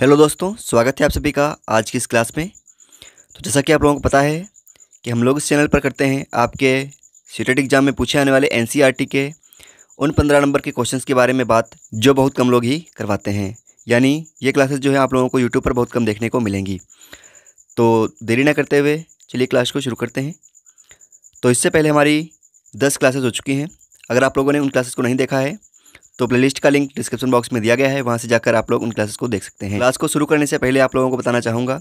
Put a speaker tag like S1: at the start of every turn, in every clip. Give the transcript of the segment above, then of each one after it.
S1: hello दोस्तों स्वागत है आप सभी का आज की इस क्लास में तो जैसा कि आप लोगों को पता है कि हम लोग इस चैनल पर करते हैं आपके सीटेट एग्ज़ाम में पूछे आने वाले एन e के उन पंद्रह नंबर के क्वेश्चन के बारे में बात जो बहुत कम लोग ही करवाते हैं यानी ये क्लासेस जो है आप लोगों को यूट्यूब पर बहुत कम देखने को मिलेंगी तो देरी ना करते हुए चलिए क्लास को शुरू करते हैं तो इससे पहले हमारी दस क्लासेज हो चुकी हैं अगर आप लोगों ने उन क्लासेस को नहीं देखा है तो प्लेलिस्ट का लिंक डिस्क्रिप्शन बॉक्स में दिया गया है वहाँ से जाकर आप लोग उन क्लासेस को देख सकते हैं क्लास को शुरू करने से पहले आप लोगों को बताना चाहूँगा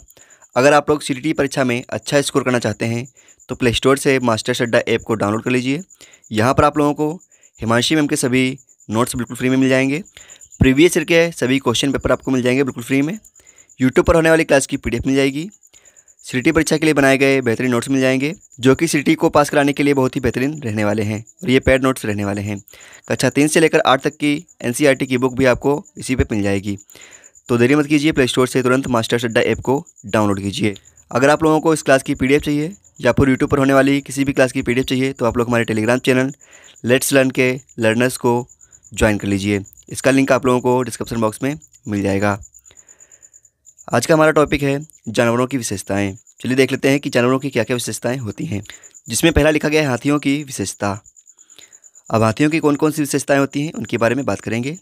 S1: अगर आप लोग सी परीक्षा में अच्छा स्कोर करना चाहते हैं तो प्ले स्टोर से मास्टर शड्डा ऐप को डाउनलोड कर लीजिए यहाँ पर आप लोगों को हिमांशी मैम के सभी नोट्स बिल्कुल फ्री में मिल जाएंगे प्रीवियस ईयर के सभी क्वेश्चन पेपर आपको मिल जाएंगे बिल्कुल फ्री में यूट्यूब पर होने वाली क्लास की पी मिल जाएगी सिटी परीक्षा के लिए बनाए गए बेहतरीन नोट्स मिल जाएंगे जो कि सिटी को पास कराने के लिए बहुत ही बेहतरीन रहने वाले हैं और ये पैड नोट्स रहने वाले हैं कक्षा तीन से लेकर आठ तक की एन की बुक भी आपको इसी पर मिल जाएगी तो देरी मत कीजिए प्ले स्टोर से तुरंत मास्टर्स अड्डा ऐप को डाउनलोड कीजिए अगर आप लोगों को इस क्लास की पी चाहिए या फिर यूट्यूब पर होने वाली किसी भी क्लास की पी चाहिए तो आप लोग हमारे टेलीग्राम चैनल लेट्स लर्न के लर्नर्स को ज्वाइन कर लीजिए इसका लिंक आप लोगों को डिस्क्रिप्शन बॉक्स में मिल जाएगा आज का हमारा टॉपिक है जानवरों की विशेषताएं चलिए देख लेते हैं कि जानवरों की क्या क्या विशेषताएं होती हैं जिसमें पहला लिखा गया है हाथियों की विशेषता अब हाथियों की कौन कौन सी विशेषताएं होती हैं उनके बारे में बात करेंगे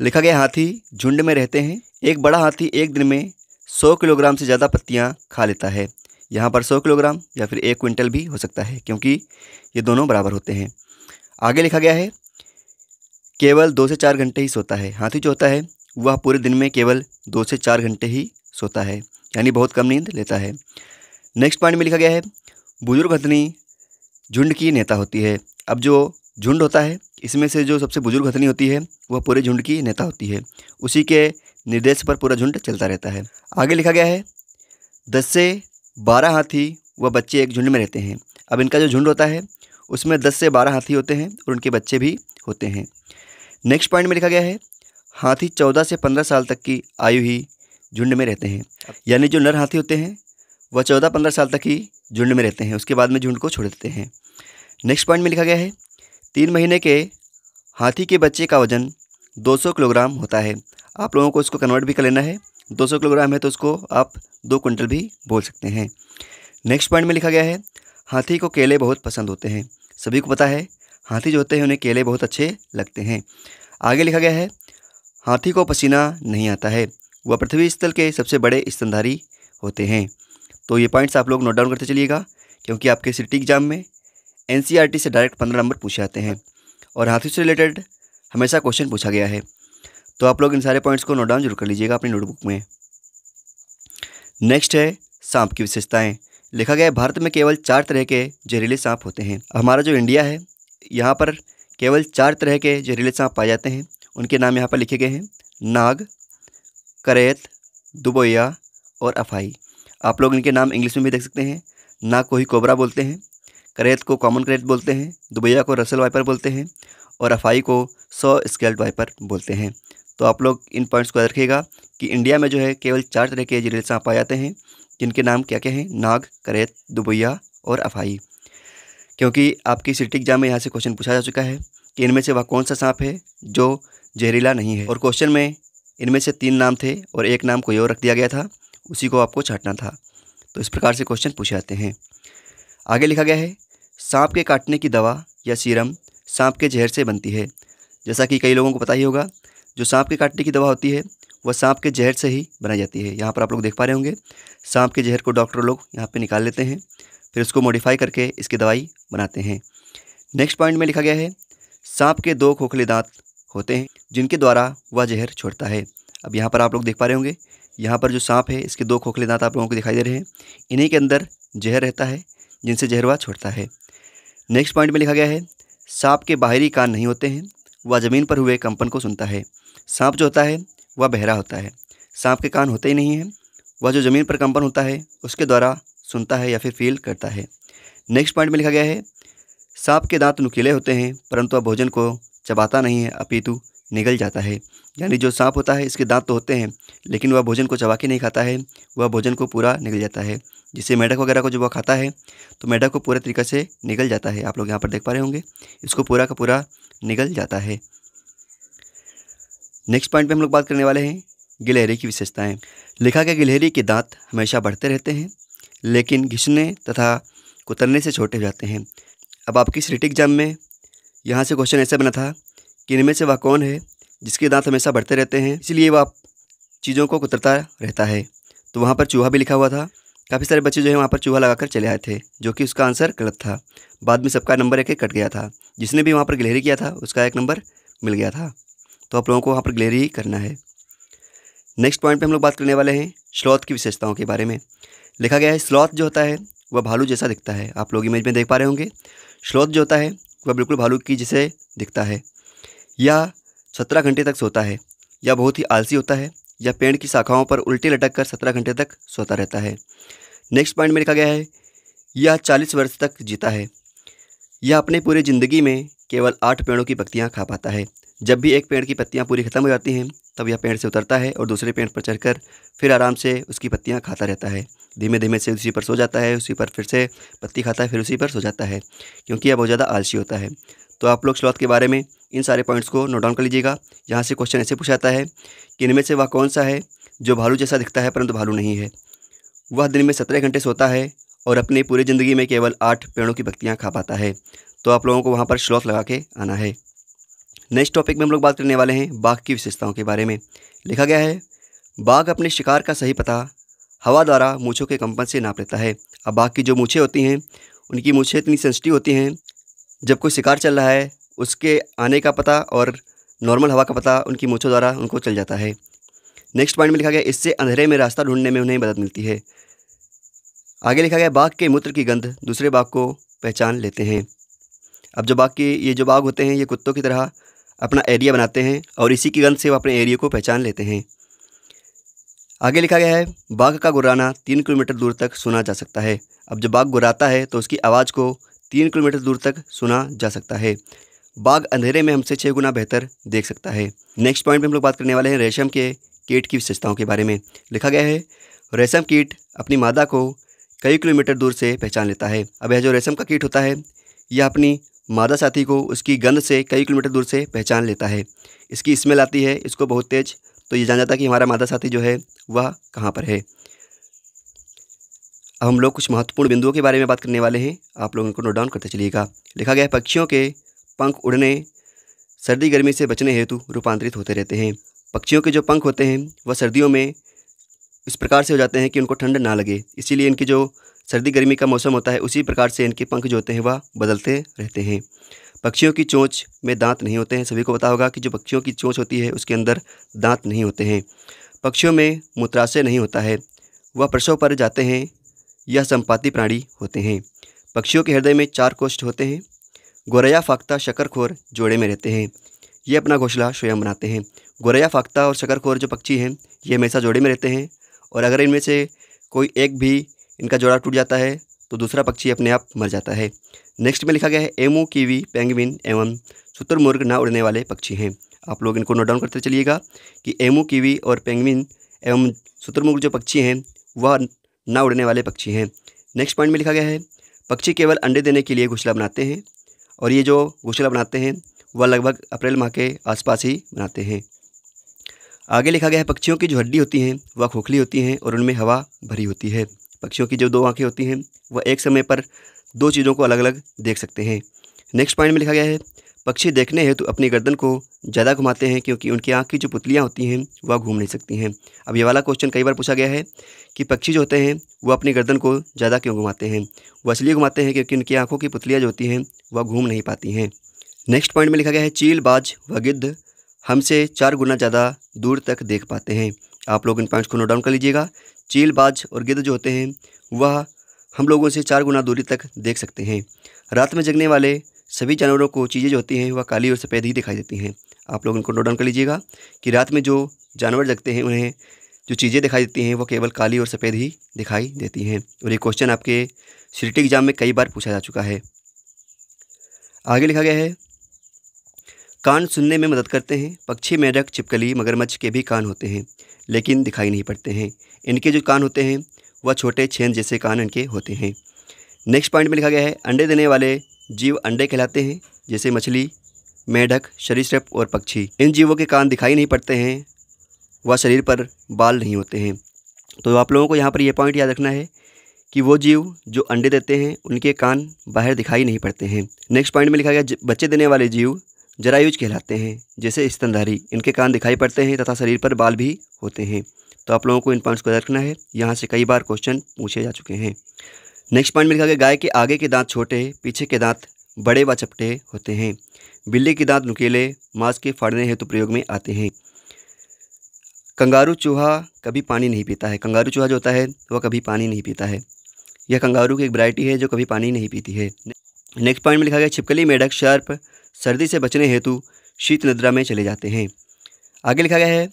S1: लिखा गया हाथी झुंड में रहते हैं एक बड़ा हाथी एक दिन में सौ किलोग्राम से ज़्यादा पत्तियाँ खा लेता है यहाँ पर सौ किलोग्राम या फिर एक क्विंटल भी हो सकता है क्योंकि ये दोनों बराबर होते हैं आगे लिखा गया है केवल दो से चार घंटे ही सोता है हाथी जो होता है वह पूरे दिन में केवल दो से चार घंटे ही सोता है यानी बहुत कम नींद लेता है नेक्स्ट पॉइंट में लिखा गया है बुजुर्ग हथनी झुंड की नेता होती है अब जो झुंड होता है इसमें से जो सबसे बुजुर्ग हथनी होती है वह पूरे झुंड की नेता होती है उसी के निर्देश पर पूरा झुंड चलता रहता है आगे लिखा गया है दस से बारह हाथी व बच्चे एक झुंड में रहते हैं अब इनका जो झुंड होता है उसमें दस से बारह हाथी होते हैं और उनके बच्चे भी होते हैं नेक्स्ट पॉइंट में लिखा गया है हाथी चौदह से पंद्रह साल तक की आयु ही झुंड में रहते हैं यानी जो नर हाथी होते हैं वह चौदह पंद्रह साल तक ही झुंड में रहते हैं उसके बाद में झुंड को छोड़ देते हैं नेक्स्ट पॉइंट में लिखा गया है तीन महीने के हाथी के बच्चे का वजन 200 किलोग्राम होता है आप लोगों को इसको कन्वर्ट भी कर लेना है 200 किलोग्राम है तो उसको आप दो कुंटल भी बोल सकते हैं नेक्स्ट पॉइंट में लिखा गया है हाथी को केले बहुत पसंद होते हैं सभी को पता है हाथी जो होते हैं उन्हें केले बहुत अच्छे लगते हैं आगे लिखा गया है हाथी को पसीना नहीं आता है वह पृथ्वी स्थल के सबसे बड़े स्तनधारी होते हैं तो ये पॉइंट्स आप लोग नोट डाउन करते चलिएगा क्योंकि आपके सिटी एग्जाम में एन e से डायरेक्ट पंद्रह नंबर पूछे जाते हैं और हाथी से रिलेटेड हमेशा क्वेश्चन पूछा गया है तो आप लोग इन सारे पॉइंट्स को नोट डाउन जरूर कर लीजिएगा अपनी नोटबुक में नेक्स्ट है सांप की विशेषताएं लिखा गया है भारत में केवल चार तरह के जहरीले सांप होते हैं हमारा जो इंडिया है यहाँ पर केवल चार तरह के जहरीले सांप पाए जाते हैं उनके नाम यहाँ पर लिखे गए हैं नाग करेत दुबोया और अफाई आप लोग इनके नाम इंग्लिश में भी देख सकते हैं नाग को ही कोबरा बोलते हैं करेत को कॉमन करेत बोलते हैं दुबैया को रसल वाइपर बोलते हैं और अफाई को सौ स्केल्ड वाइपर बोलते हैं तो आप लोग इन पॉइंट्स को याद रखिएगा कि इंडिया में जो है केवल चार तरह के जिले सांप पाए जाते हैं जिनके नाम क्या क्या हैं नाग करेत दुबैया और अफाई क्योंकि आपकी सिटी एग्जाम में यहाँ से क्वेश्चन पूछा जा चुका है कि इनमें से वह कौन सा सांप है जो जहरीला नहीं है और क्वेश्चन में इनमें से तीन नाम थे और एक नाम कोई और रख दिया गया था उसी को आपको छाटना था तो इस प्रकार से क्वेश्चन पूछे जाते हैं आगे लिखा गया है सांप के काटने की दवा या सीरम सांप के जहर से बनती है जैसा कि कई लोगों को पता ही होगा जो सांप के काटने की दवा होती है वह सांप के जहर से ही बनाई जाती है यहाँ पर आप लोग देख पा रहे होंगे सांप के जहर को डॉक्टर लोग यहाँ पर निकाल लेते हैं फिर उसको मॉडिफाई करके इसकी दवाई बनाते हैं नेक्स्ट पॉइंट में लिखा गया है सांप के दो खोखले दांत होते हैं जिनके द्वारा वह जहर छोड़ता है अब यहाँ पर आप लोग देख पा रहे होंगे यहाँ पर जो सांप है इसके दो खोखले दांत आप लोगों को दिखाई दे रहे हैं इन्हीं के अंदर जहर रहता है जिनसे जहर वह छोड़ता है नेक्स्ट पॉइंट में लिखा गया है सांप के बाहरी कान नहीं होते हैं वह ज़मीन पर हुए कंपन को सुनता है सांप जो होता है वह बहरा होता है सांप के कान होते ही नहीं हैं वह जो ज़मीन पर कंपन होता है उसके द्वारा सुनता है या फिर फील करता है नेक्स्ट पॉइंट में लिखा गया है सांप के दांत नुकीले होते हैं परंतु वह भोजन को चबाता नहीं है अपितु निगल जाता है यानी जो सांप होता है इसके दांत तो होते हैं लेकिन वह भोजन को चबा के नहीं खाता है वह भोजन को पूरा निगल जाता है जिससे मेढक वगैरह को जब वह खाता है तो मेढक को पूरे तरीके से निगल जाता है आप लोग यहाँ पर देख पा रहे होंगे इसको पूरा का पूरा निगल जाता है नेक्स्ट पॉइंट पर हम लोग बात करने वाले हैं गिलहरी की विशेषताएँ लिखा गया गिलहरी के दांत हमेशा बढ़ते रहते हैं लेकिन घिसने तथा कुतरने से छोटे हो जाते हैं अब आपकी सिटी एग्जाम में यहाँ से क्वेश्चन ऐसे बना था कि इनमें से वह कौन है जिसके दांत हमेशा बढ़ते रहते हैं इसलिए वह चीज़ों को कुतरता रहता है तो वहाँ पर चूहा भी लिखा हुआ था काफ़ी सारे बच्चे जो है वहाँ पर चूहा लगाकर चले आए थे जो कि उसका आंसर गलत था बाद में सबका नंबर एक एक कट गया था जिसने भी वहाँ पर गिलहरी किया था उसका एक नंबर मिल गया था तो आप लोगों को वहाँ पर गिलहरी ही करना है नेक्स्ट पॉइंट पे हम लोग बात करने वाले हैं स्लॉथ की विशेषताओं के बारे में लिखा गया है स्लॉथ जो होता है वह भालू जैसा दिखता है आप लोग इमेज में देख पा रहे होंगे स्लॉथ जो होता है वह बिल्कुल भालू की जैसे दिखता है यह सत्रह घंटे तक सोता है यह बहुत ही आलसी होता है यह पेड़ की शाखाओं पर उल्टे लटक कर सत्रह घंटे तक सोता रहता है नेक्स्ट पॉइंट में लिखा गया है यह चालीस वर्ष तक जीता है यह अपने पूरी ज़िंदगी में केवल आठ पेड़ों की पत्तियाँ खा पाता है जब भी एक पेड़ की पत्तियाँ पूरी ख़त्म हो जाती हैं तब यह पेड़ से उतरता है और दूसरे पेड़ पर चढ़कर फिर आराम से उसकी पत्तियाँ खाता रहता है धीमे धीमे से उसी पर सो जाता है उसी पर फिर से पत्ती खाता है फिर उसी पर सो जाता है क्योंकि यह बहुत ज़्यादा आलसी होता है तो आप लोग स्लॉथ के बारे में इन सारे पॉइंट्स को नोट डाउन कर लीजिएगा यहाँ से क्वेश्चन ऐसे पूछाता है कि इनमें से वह कौन सा है जो भालू जैसा दिखता है परंतु भालू नहीं है वह दिन में सत्रह घंटे सोता है और अपनी पूरी ज़िंदगी में केवल आठ पेड़ों की पत्तियाँ खा पाता है तो आप लोगों को वहाँ पर श्लोक लगा के आना है नेक्स्ट टॉपिक में हम लोग बात करने वाले हैं बाघ की विशेषताओं के बारे में लिखा गया है बाघ अपने शिकार का सही पता हवा द्वारा मूछों के कंपन से नाप लेता है अब बाघ की जो मूछें होती हैं उनकी मूछें इतनी सेंसिटिव होती हैं जब कोई शिकार चल रहा है उसके आने का पता और नॉर्मल हवा का पता उनकी मूछों द्वारा उनको चल जाता है नेक्स्ट पॉइंट में लिखा गया इससे अंधेरे में रास्ता ढूंढने में उन्हें मदद मिलती है आगे लिखा गया बाघ के मूत्र की गंध दूसरे बाघ को पहचान लेते हैं अब जो बाघ के ये जो बाघ होते हैं ये कुत्तों की तरह अपना एरिया बनाते हैं और इसी की गंध से वो अपने एरिया को पहचान लेते हैं आगे लिखा गया है बाघ का गुर्राना तीन किलोमीटर दूर तक सुना जा सकता है अब जब बाघ गुर्राता है तो उसकी आवाज़ को तीन किलोमीटर दूर तक सुना जा सकता है बाघ अंधेरे में हमसे छः गुना बेहतर देख सकता है नेक्स्ट पॉइंट में हम लोग बात करने वाले हैं रेशम के कीट की विशेषताओं के बारे में लिखा गया है रेशम कीट अपनी मादा को कई किलोमीटर दूर से पहचान लेता है अब यह जो रेशम का कीट होता है यह अपनी मादा साथी को उसकी गंध से कई किलोमीटर दूर से पहचान लेता है इसकी स्मेल आती है इसको बहुत तेज़ तो ये जान जाता है कि हमारा मादा साथी जो है वह कहाँ पर है अब हम लोग कुछ महत्वपूर्ण बिंदुओं के बारे में बात करने वाले हैं आप लोग इनको नोट डाउन करते चलिएगा लिखा गया है पक्षियों के पंख उड़ने सर्दी गर्मी से बचने हेतु रूपांतरित होते रहते हैं पक्षियों के जो पंख होते हैं वह सर्दियों में इस प्रकार से हो जाते हैं कि उनको ठंड ना लगे इसीलिए इनकी जो सर्दी गर्मी का मौसम होता है उसी प्रकार से इनके पंख जो होते हैं वह बदलते रहते हैं पक्षियों की चोंच में दांत नहीं होते हैं सभी को पता होगा कि जो पक्षियों की चोंच होती है उसके अंदर दांत नहीं होते हैं पक्षियों में मूत्राशय नहीं होता है वह प्रसव पर जाते हैं यह संपाति प्राणी होते हैं पक्षियों के हृदय में चार कोष्ठ होते हैं गोरैया फाख्ता शकरखोर जोड़े में रहते हैं ये अपना घोसला स्वयं बनाते हैं गोरैया फाख्ता और शकरखोर जो पक्षी हैं ये हमेशा जोड़े में रहते हैं और अगर इनमें से कोई एक भी इनका जोड़ा टूट जाता है तो दूसरा पक्षी अपने आप मर जाता है नेक्स्ट में लिखा गया है एमू कीवी पेंगविन एवं शुतुरमुर्ग ना उड़ने वाले पक्षी हैं आप लोग इनको नोट डाउन करते चलिएगा कि एमू कीवी और पेंगविन एवं शुतुरमुर्ग जो पक्षी हैं वह ना उड़ने वाले पक्षी हैं नेक्स्ट पॉइंट में लिखा गया है पक्षी केवल अंडे देने के लिए घोसला बनाते हैं और ये जो घोसला बनाते हैं वह लगभग अप्रैल माह के आसपास ही बनाते हैं आगे लिखा गया है पक्षियों की जो हड्डी होती हैं वह खोखली होती हैं और उनमें हवा भरी होती है पक्षियों की जो दो आँखें होती हैं वह एक समय पर दो चीज़ों को अलग अलग देख सकते हैं नेक्स्ट पॉइंट में लिखा गया है पक्षी देखने हेतु तो अपनी गर्दन को ज़्यादा घुमाते हैं क्योंकि उनकी आँख की जो पुतलियाँ होती हैं वह घूम नहीं सकती हैं अब ये वाला क्वेश्चन कई बार पूछा गया है कि पक्षी जो होते हैं वह अपनी गर्दन को ज़्यादा क्यों घुमाते हैं वह इसलिए घुमाते हैं क्योंकि उनकी आँखों की पुतलियाँ जो होती हैं वह घूम नहीं पाती हैं नेक्स्ट पॉइंट में लिखा गया है चील बाज व गिद्ध हमसे चार गुना ज़्यादा दूर तक देख पाते हैं आप लोग इन पॉइंट्स को नोट डाउन कर लीजिएगा चील बाज और गिद्ध जो होते हैं वह हम लोगों से चार गुना दूरी तक देख सकते हैं रात में जगने वाले सभी जानवरों को चीज़ें जो होती हैं वह काली और सफ़ेद ही दिखाई देती हैं आप लोग इनको नोट डाउन कर लीजिएगा कि रात में जो जानवर जगते हैं उन्हें जो चीज़ें दिखाई देती हैं वो केवल काली और सफ़ेद ही दिखाई देती हैं और ये क्वेश्चन आपके सीटी एग्ज़ाम में कई बार पूछा जा चुका है आगे लिखा गया है कान सुनने में मदद करते हैं पक्षी मेढक चिपकली मगरमच्छ के भी कान होते हैं लेकिन दिखाई नहीं पड़ते हैं इनके जो कान होते हैं वह छोटे छेन जैसे कान इनके होते हैं नेक्स्ट पॉइंट में लिखा गया है अंडे देने वाले जीव अंडे कहलाते हैं जैसे मछली मेढक सरीसृप और पक्षी इन जीवों के कान दिखाई नहीं पड़ते हैं वह शरीर पर बाल नहीं होते हैं तो आप लोगों को यहाँ पर यह पॉइंट याद रखना है कि वो जीव जो अंडे देते हैं उनके कान बाहर दिखाई नहीं पड़ते हैं नेक्स्ट पॉइंट में लिखा गया बच्चे देने वाले जीव जरायुज कहलाते हैं जैसे स्तनधारी इनके कान दिखाई पड़ते हैं तथा शरीर पर बाल भी होते हैं तो आप लोगों को इन पॉइंट्स को याद रखना है यहाँ से कई बार क्वेश्चन पूछे जा चुके हैं नेक्स्ट पॉइंट में लिखा गया गाय के आगे के दांत छोटे पीछे के दांत बड़े व चपटे होते हैं बिल्ली के दांत नुकीले मांस के फाड़ने हेतु तो प्रयोग में आते हैं कंगारू चूहा कभी पानी नहीं पीता है कंगारू चूहा जो होता है वह कभी पानी नहीं पीता है यह कंगारू की एक वैरायटी है जो कभी पानी नहीं पीती है नेक्स्ट पॉइंट में लिखा गया छिपकली मेढक शर्प सर्दी से बचने हेतु शीत निद्रा में चले जाते हैं आगे लिखा गया है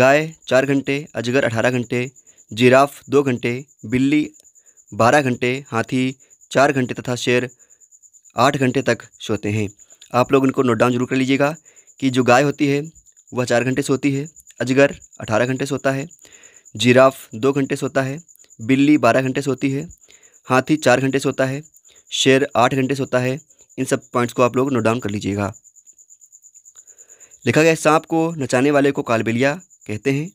S1: गाय चार घंटे अजगर अठारह घंटे जिराफ दो घंटे बिल्ली बारह घंटे हाथी चार घंटे तथा शेर आठ घंटे तक सोते हैं आप लोग इनको नोट डाउन जरूर कर लीजिएगा कि जो गाय होती है वह चार घंटे सोती है अजगर अठारह घंटे सोता है जिराफ दो घंटे सोता है बिल्ली बारह घंटे सोती है हाथी चार घंटे सोता है शेर आठ घंटे सोता है इन सब पॉइंट्स को आप लोग नोट डाउन कर लीजिएगा लिखा गया है सांप को नचाने वाले को कालबेलिया कहते हैं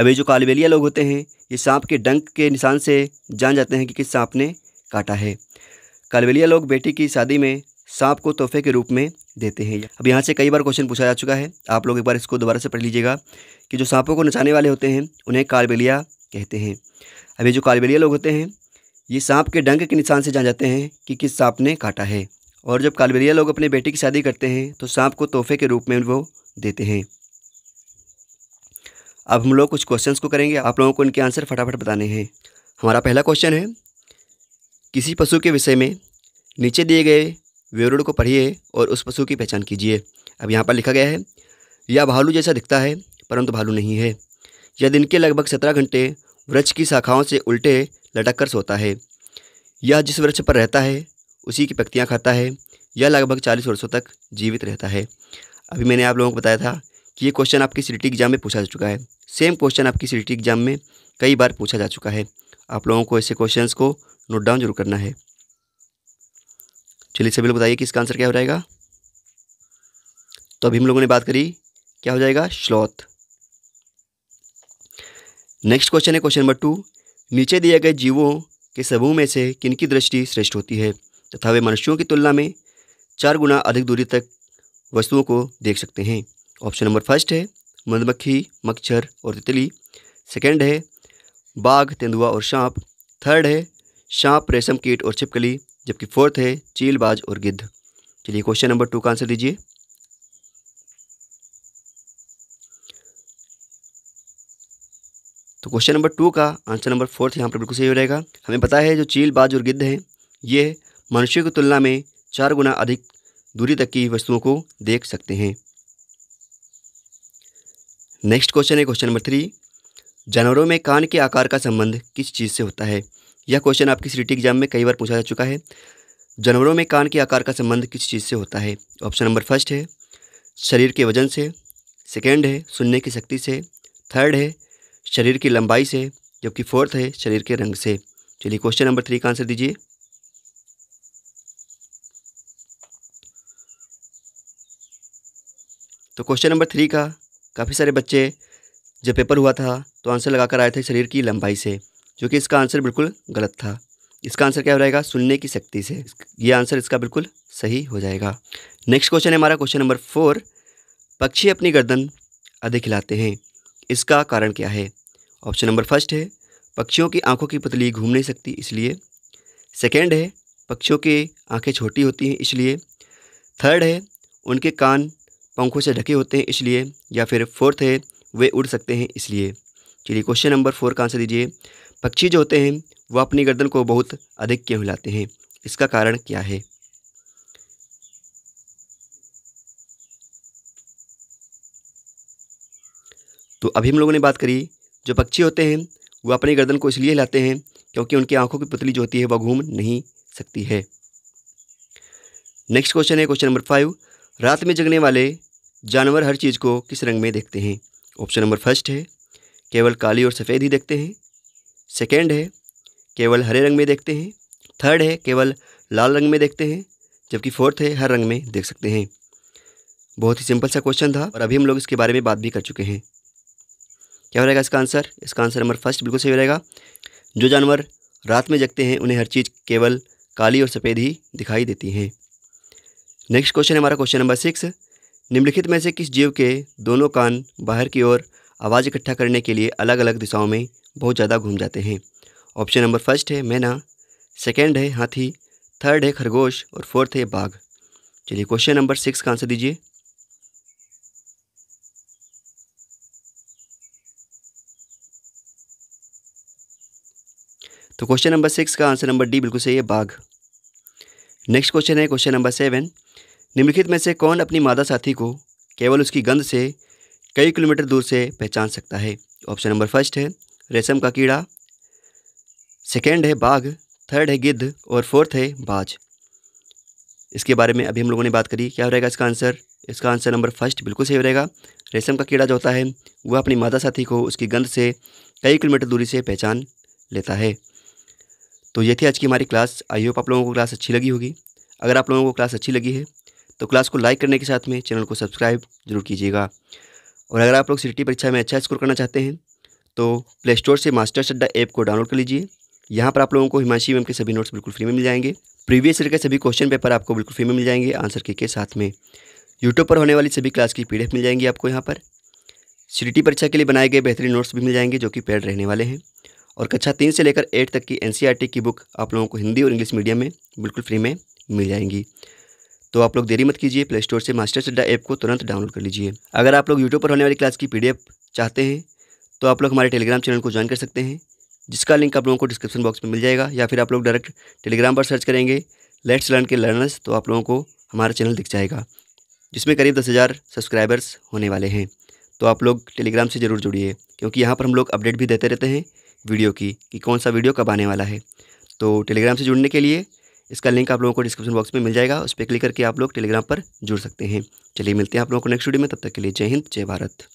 S1: अब ये जो कालबेलिया लोग होते हैं ये सांप के डंक के निशान से जान जाते हैं कि किस सांप ने काटा है कालबेलिया लोग बेटी की शादी में सांप को तोहफे के रूप में देते हैं अब यहाँ से कई बार क्वेश्चन पूछा जा चुका है आप लोग एक बार इसको दोबारा से पढ़ लीजिएगा कि जो सांपों को नचाने वाले होते हैं उन्हें कालबेलिया कहते हैं अब ये जो कालबेलिया लोग होते हैं ये सांप के डंक के निशान से जान जाते हैं कि किस सांप ने काटा है और जब कालबेरिया लोग अपने बेटे की शादी करते हैं तो सांप को तोहफे के रूप में वो देते हैं अब हम लोग कुछ क्वेश्चंस को करेंगे आप लोगों को इनके आंसर फटाफट बताने हैं हमारा पहला क्वेश्चन है किसी पशु के विषय में नीचे दिए गए विवरण को पढ़िए और उस पशु की पहचान कीजिए अब यहाँ पर लिखा गया है यह भालू जैसा दिखता है परंतु भालू नहीं है यह दिन के लगभग सत्रह घंटे वृक्ष की शाखाओं से उल्टे लटक कर सोता है यह जिस वृक्ष पर रहता है उसी की पक्तियाँ खाता है यह लगभग चालीस वर्षों तक जीवित रहता है अभी मैंने आप लोगों को बताया था कि ये क्वेश्चन आपके सी एग्ज़ाम में पूछा जा चुका है सेम क्वेश्चन आपकी सी एग्ज़ाम में कई बार पूछा जा चुका है आप लोगों को ऐसे क्वेश्चन को नोट डाउन जरूर करना है चलिए सभी लोग बताइए कि इसका आंसर क्या हो जाएगा तो अभी हम लोगों ने बात करी क्या हो जाएगा श्लोथ नेक्स्ट क्वेश्चन है क्वेश्चन नंबर टू नीचे दिए गए जीवों के समूह में से किनकी दृष्टि श्रेष्ठ होती है तथा वे मनुष्यों की तुलना में चार गुना अधिक दूरी तक वस्तुओं को देख सकते हैं ऑप्शन नंबर फर्स्ट है मधुमक्खी मच्छर और तितली सेकेंड है बाघ तेंदुआ और सांप थर्ड है सांप रेशम कीट और छिपकली जबकि फोर्थ है चीलबाज और गिद्ध चलिए क्वेश्चन नंबर टू का आंसर दीजिए तो क्वेश्चन नंबर टू का आंसर नंबर फोर्थ यहाँ पर बिल्कुल सही हो जाएगा हमें पता है जो चील बाज और गिद्ध हैं ये मनुष्य की तुलना में चार गुना अधिक दूरी तक की वस्तुओं को देख सकते हैं नेक्स्ट क्वेश्चन है क्वेश्चन नंबर थ्री जानवरों में कान के आकार का संबंध किस चीज़ से होता है यह क्वेश्चन आपके सी एग्जाम में कई बार पूछा जा चुका है जानवरों में कान के आकार का संबंध किस चीज़ से होता है ऑप्शन नंबर फर्स्ट है शरीर के वजन से सेकेंड है सुनने की शक्ति से थर्ड है शरीर की लंबाई से जबकि फोर्थ है शरीर के रंग से चलिए क्वेश्चन नंबर थ्री का आंसर दीजिए तो क्वेश्चन नंबर थ्री का काफ़ी सारे बच्चे जब पेपर हुआ था तो आंसर लगा कर आए थे शरीर की लंबाई से जो कि इसका आंसर बिल्कुल गलत था इसका आंसर क्या हो जाएगा सुनने की शक्ति से ये आंसर इसका बिल्कुल सही हो जाएगा नेक्स्ट क्वेश्चन है हमारा क्वेश्चन नंबर फोर पक्षी अपनी गर्दन अधिक हिलाते हैं इसका कारण क्या है ऑप्शन नंबर फर्स्ट है पक्षियों की आंखों की पतली घूम नहीं सकती इसलिए सेकेंड है पक्षियों की आंखें छोटी होती हैं इसलिए थर्ड है उनके कान पंखों से ढके होते हैं इसलिए या फिर फोर्थ है वे उड़ सकते हैं इसलिए चलिए क्वेश्चन नंबर फोर का आंसर दीजिए पक्षी जो होते हैं वह अपनी गर्दन को बहुत अधिक क्यों हिलाते हैं इसका कारण क्या है तो अभी हम लोगों ने बात करी जो पक्षी होते हैं वो अपनी गर्दन को इसलिए हिलाते हैं क्योंकि उनकी आंखों की पुतली जो होती है वह घूम नहीं सकती है नेक्स्ट क्वेश्चन है क्वेश्चन नंबर फाइव रात में जगने वाले जानवर हर चीज़ को किस रंग में देखते हैं ऑप्शन नंबर फर्स्ट है केवल काली और सफ़ेद ही देखते हैं सेकेंड है केवल हरे रंग में देखते हैं थर्ड है केवल लाल रंग में देखते हैं जबकि फोर्थ है हर रंग में देख सकते हैं बहुत ही सिंपल सा क्वेश्चन था और अभी हम लोग इसके बारे में बात भी कर चुके हैं क्या हो रहेगा इसका आंसर इसका आंसर नंबर फर्स्ट बिल्कुल सही रहेगा जो जानवर रात में जगते हैं उन्हें हर चीज़ केवल काली और सफ़ेद ही दिखाई देती हैं नेक्स्ट क्वेश्चन हमारा क्वेश्चन नंबर सिक्स निम्नलिखित में से किस जीव के दोनों कान बाहर की ओर आवाज़ इकट्ठा करने के लिए अलग अलग दिशाओं में बहुत ज़्यादा घूम जाते हैं ऑप्शन नंबर फर्स्ट है मैना सेकेंड है हाथी थर्ड है खरगोश और फोर्थ है बाघ चलिए क्वेश्चन नंबर सिक्स का आंसर दीजिए तो क्वेश्चन नंबर सिक्स का आंसर नंबर डी बिल्कुल सही है बाघ नेक्स्ट क्वेश्चन है क्वेश्चन नंबर सेवन निम्नलिखित में से कौन अपनी मादा साथी को केवल उसकी गंध से कई किलोमीटर दूर से पहचान सकता है ऑप्शन नंबर फर्स्ट है रेशम का कीड़ा सेकेंड है बाघ थर्ड है गिद्ध और फोर्थ है बाज इसके बारे में अभी हम लोगों ने बात करी क्या हो रहेगा इसका आंसर इसका आंसर नंबर फर्स्ट बिल्कुल सही रहेगा रेशम का कीड़ा जो होता है वह अपनी मादा साथी को उसकी गंध से कई किलोमीटर दूरी से पहचान लेता है तो ये थी आज की हमारी क्लास आई होप आप लोगों को क्लास अच्छी लगी होगी अगर आप लोगों को क्लास अच्छी लगी है तो क्लास को लाइक करने के साथ में चैनल को सब्सक्राइब जरूर कीजिएगा और अगर आप लोग सीटी परीक्षा में अच्छा स्कोर करना चाहते हैं तो प्ले स्टोर से मास्टर अड्डा ऐप को डाउनलोड कर लीजिए यहाँ पर आप लोगों को हिमांशी मैम के सभी नोट्स बिल्कुल फ्री में मिल जाएंगे प्रीवियस ईयर के सभी क्वेश्चन पेपर आपको बिल्कुल फ्री में मिल जाएंगे आंसर के के साथ में यूट्यूब पर होने वाली सभी क्लास की पी मिल जाएंगी आपको यहाँ पर सीटी परीक्षा के लिए बनाए गए बेहतरीन नोट्स भी मिल जाएंगे जो कि पेड रहने वाले हैं और कक्षा तीन से लेकर एट तक की एन e की बुक आप लोगों को हिंदी और इंग्लिश मीडियम में बिल्कुल फ्री में मिल जाएंगी तो आप लोग देरी मत कीजिए प्ले स्टोर से मास्टर सड्डा ऐप को तुरंत डाउनलोड कर लीजिए अगर आप लोग यूट्यूब पर होने वाली क्लास की पीडीएफ चाहते हैं तो आप लोग हमारे टेलीग्राम चैनल को ज्वाइन कर सकते हैं जिसका लिंक आप लोगों को डिस्क्रिप्शन बॉक्स में मिल जाएगा या फिर आप लोग डायरेक्ट टेलीग्राम पर सर्च करेंगे लेट्स लर्न के लर्नर्स तो आप लोगों को हमारा चैनल दिख जाएगा जिसमें करीब दस हज़ार सब्सक्राइबर्स होने वाले हैं तो आप लोग टेलीग्राम से ज़रूर जुड़िए क्योंकि यहाँ पर हम लोग अपडेट भी देते रहते हैं वीडियो की कि कौन सा वीडियो कब आने वाला है तो टेलीग्राम से जुड़ने के लिए इसका लिंक आप लोगों को डिस्क्रिप्शन बॉक्स में मिल जाएगा उस पर क्लिक करके आप लोग टेलीग्राम पर जुड़ सकते हैं चलिए मिलते हैं आप लोगों को नेक्स्ट वीडियो में तब तक के लिए जय हिंद जय भारत